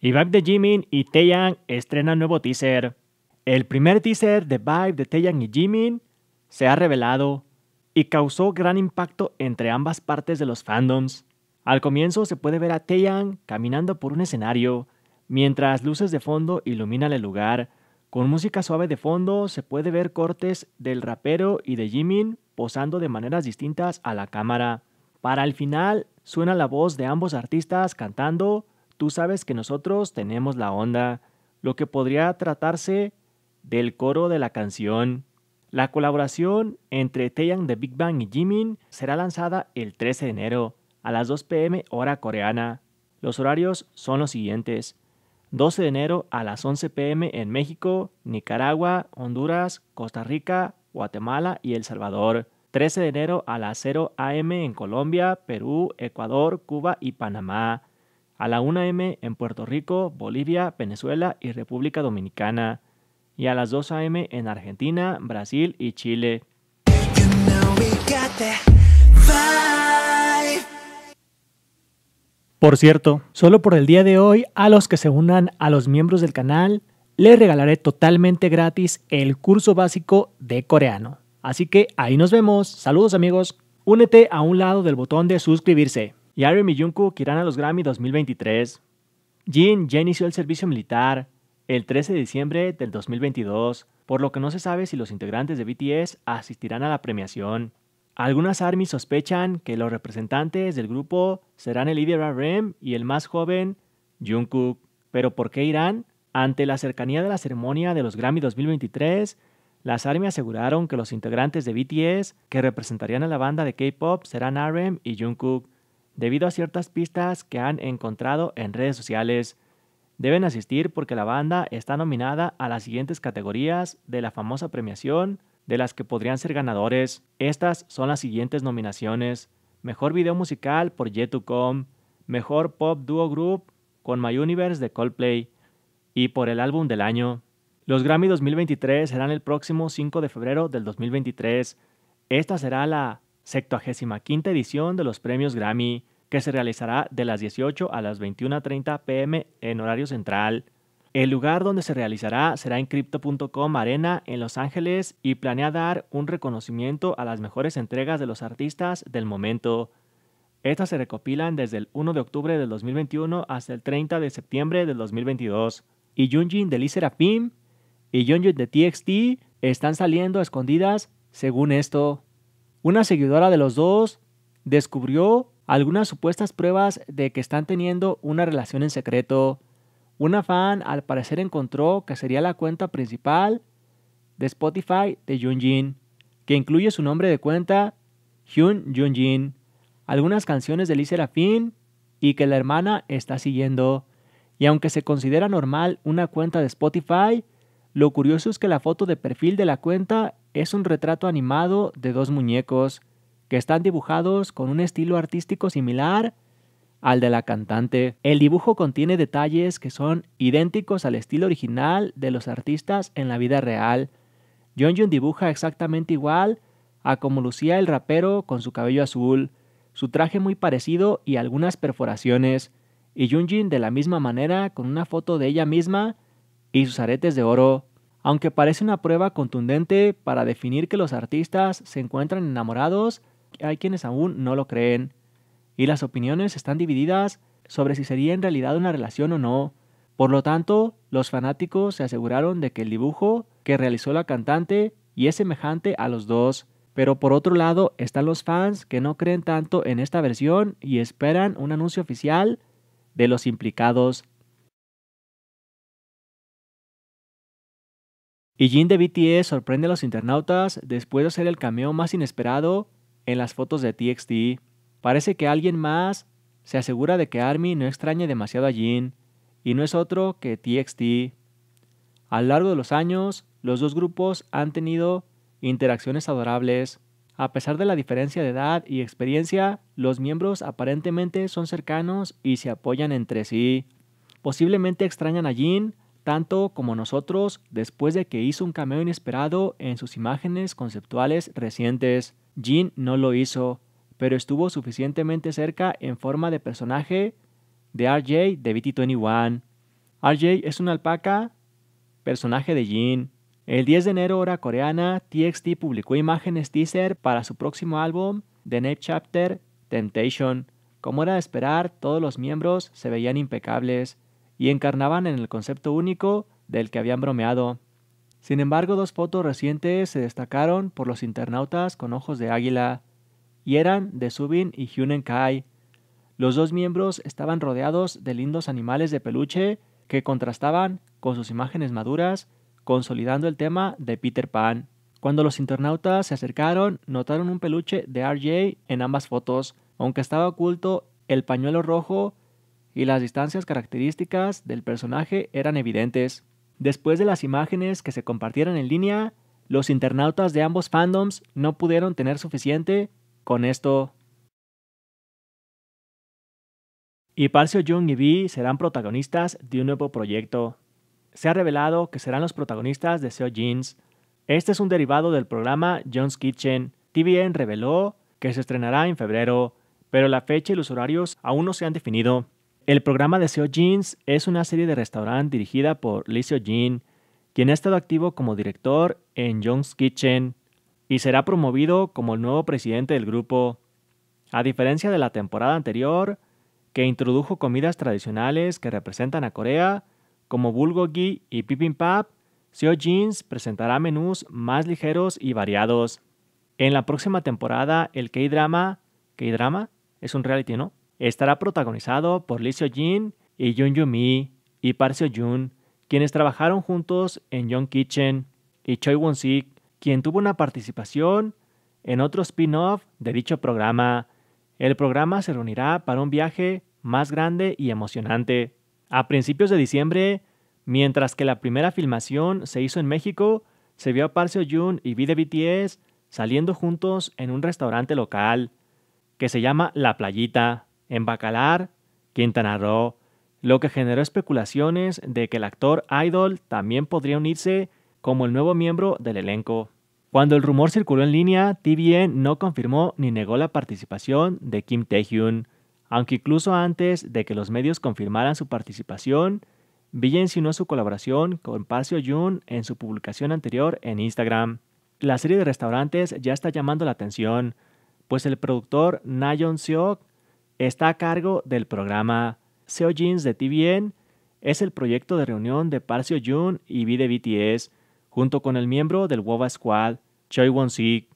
Y Vibe de Jimin y Teyang estrena nuevo teaser. El primer teaser de Vibe de Teyang y Jimin se ha revelado y causó gran impacto entre ambas partes de los fandoms. Al comienzo se puede ver a Teyang caminando por un escenario, mientras luces de fondo iluminan el lugar. Con música suave de fondo se puede ver cortes del rapero y de Jimin posando de maneras distintas a la cámara. Para el final, suena la voz de ambos artistas cantando Tú sabes que nosotros tenemos la onda, lo que podría tratarse del coro de la canción. La colaboración entre Taeyang de Big Bang y Jimin será lanzada el 13 de enero a las 2 pm hora coreana. Los horarios son los siguientes. 12 de enero a las 11 pm en México, Nicaragua, Honduras, Costa Rica, Guatemala y El Salvador. 13 de enero a las 0 a.m. en Colombia, Perú, Ecuador, Cuba y Panamá. A la 1 a.m. en Puerto Rico, Bolivia, Venezuela y República Dominicana. Y a las 2 a.m. en Argentina, Brasil y Chile. por cierto, solo por el día de hoy, a los que se unan a los miembros del canal, les regalaré totalmente gratis el curso básico de coreano. Así que ahí nos vemos. Saludos amigos. Únete a un lado del botón de suscribirse. Y Irem y Jungkook irán a los Grammy 2023. Jin ya inició el servicio militar el 13 de diciembre del 2022, por lo que no se sabe si los integrantes de BTS asistirán a la premiación. Algunas ARMYs sospechan que los representantes del grupo serán el líder RM e y el más joven Jungkook. Pero ¿por qué irán? Ante la cercanía de la ceremonia de los Grammy 2023, las Army aseguraron que los integrantes de BTS que representarían a la banda de K-pop serán RM y Jungkook, debido a ciertas pistas que han encontrado en redes sociales. Deben asistir porque la banda está nominada a las siguientes categorías de la famosa premiación de las que podrían ser ganadores. Estas son las siguientes nominaciones: Mejor video musical por J2Com, Mejor pop duo group con My Universe de Coldplay y por el álbum del año. Los Grammy 2023 serán el próximo 5 de febrero del 2023. Esta será la quinta edición de los premios Grammy, que se realizará de las 18 a las 21.30 pm en horario central. El lugar donde se realizará será en Crypto.com Arena en Los Ángeles y planea dar un reconocimiento a las mejores entregas de los artistas del momento. Estas se recopilan desde el 1 de octubre del 2021 hasta el 30 de septiembre del 2022. Y Junjin de Lee Serapim y de TXT están saliendo a escondidas según esto. Una seguidora de los dos descubrió algunas supuestas pruebas de que están teniendo una relación en secreto. Una fan al parecer encontró que sería la cuenta principal de Spotify de Junjin, que incluye su nombre de cuenta, Hyun Junjin, algunas canciones de Lee fin y que la hermana está siguiendo. Y aunque se considera normal una cuenta de Spotify, lo curioso es que la foto de perfil de la cuenta es un retrato animado de dos muñecos que están dibujados con un estilo artístico similar al de la cantante. El dibujo contiene detalles que son idénticos al estilo original de los artistas en la vida real. John Jun dibuja exactamente igual a como lucía el rapero con su cabello azul, su traje muy parecido y algunas perforaciones, y Junjin de la misma manera con una foto de ella misma y sus aretes de oro. Aunque parece una prueba contundente para definir que los artistas se encuentran enamorados, hay quienes aún no lo creen. Y las opiniones están divididas sobre si sería en realidad una relación o no. Por lo tanto, los fanáticos se aseguraron de que el dibujo que realizó la cantante y es semejante a los dos. Pero por otro lado están los fans que no creen tanto en esta versión y esperan un anuncio oficial de los implicados. Y Jin de BTS sorprende a los internautas después de hacer el cameo más inesperado en las fotos de TXT. Parece que alguien más se asegura de que Army no extrañe demasiado a Jin, y no es otro que TXT. A lo largo de los años, los dos grupos han tenido interacciones adorables. A pesar de la diferencia de edad y experiencia, los miembros aparentemente son cercanos y se apoyan entre sí. Posiblemente extrañan a Jin tanto como nosotros después de que hizo un cameo inesperado en sus imágenes conceptuales recientes. Jin no lo hizo, pero estuvo suficientemente cerca en forma de personaje de RJ de BT21. RJ es una alpaca, personaje de Jin. El 10 de enero, hora coreana, TXT publicó imágenes teaser para su próximo álbum, The Next Chapter, Temptation. Como era de esperar, todos los miembros se veían impecables y encarnaban en el concepto único del que habían bromeado. Sin embargo, dos fotos recientes se destacaron por los internautas con ojos de águila, y eran de Subin y Hyunen Kai. Los dos miembros estaban rodeados de lindos animales de peluche que contrastaban con sus imágenes maduras, consolidando el tema de Peter Pan. Cuando los internautas se acercaron, notaron un peluche de RJ en ambas fotos, aunque estaba oculto el pañuelo rojo y las distancias características del personaje eran evidentes. Después de las imágenes que se compartieron en línea, los internautas de ambos fandoms no pudieron tener suficiente con esto. Y Parcio Jung y Vi serán protagonistas de un nuevo proyecto. Se ha revelado que serán los protagonistas de Seo Jeans. Este es un derivado del programa John's Kitchen. TVN reveló que se estrenará en febrero, pero la fecha y los horarios aún no se han definido. El programa de Seo Jeans es una serie de restaurante dirigida por Seo Jin, quien ha estado activo como director en Young's Kitchen y será promovido como el nuevo presidente del grupo. A diferencia de la temporada anterior, que introdujo comidas tradicionales que representan a Corea, como bulgogi y bibimbap, Seo Jeans presentará menús más ligeros y variados. En la próxima temporada, el K-drama, K-drama es un reality, ¿no? Estará protagonizado por Lee Seo-jin y Jun yu mi y Park seo quienes trabajaron juntos en Young Kitchen, y Choi Won-sik, quien tuvo una participación en otro spin-off de dicho programa. El programa se reunirá para un viaje más grande y emocionante. A principios de diciembre, mientras que la primera filmación se hizo en México, se vio a Park seo y V de BTS saliendo juntos en un restaurante local que se llama La Playita en Bacalar, Quintana Roo, lo que generó especulaciones de que el actor Idol también podría unirse como el nuevo miembro del elenco. Cuando el rumor circuló en línea, TVN no confirmó ni negó la participación de Kim Taehyun, aunque incluso antes de que los medios confirmaran su participación, Bill insinuó su colaboración con Paseo Jun en su publicación anterior en Instagram. La serie de restaurantes ya está llamando la atención, pues el productor Na Seok está a cargo del programa SEO Jeans de TVN. Es el proyecto de reunión de Parcio Jun y B de BTS, junto con el miembro del WOBA Squad, Choi Won Sik,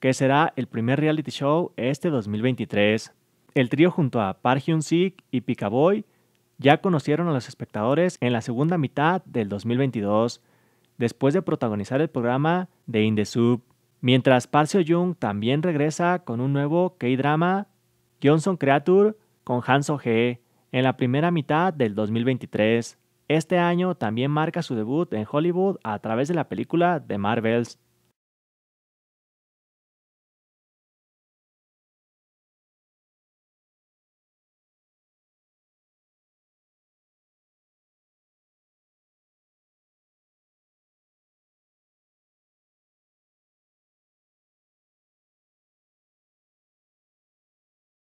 que será el primer reality show este 2023. El trío junto a Park Hyun Sik y Boy, ya conocieron a los espectadores en la segunda mitad del 2022, después de protagonizar el programa de In The Soup. Mientras Park Jung también regresa con un nuevo K-drama Johnson Creature con Hanso G e en la primera mitad del 2023. Este año también marca su debut en Hollywood a través de la película The Marvels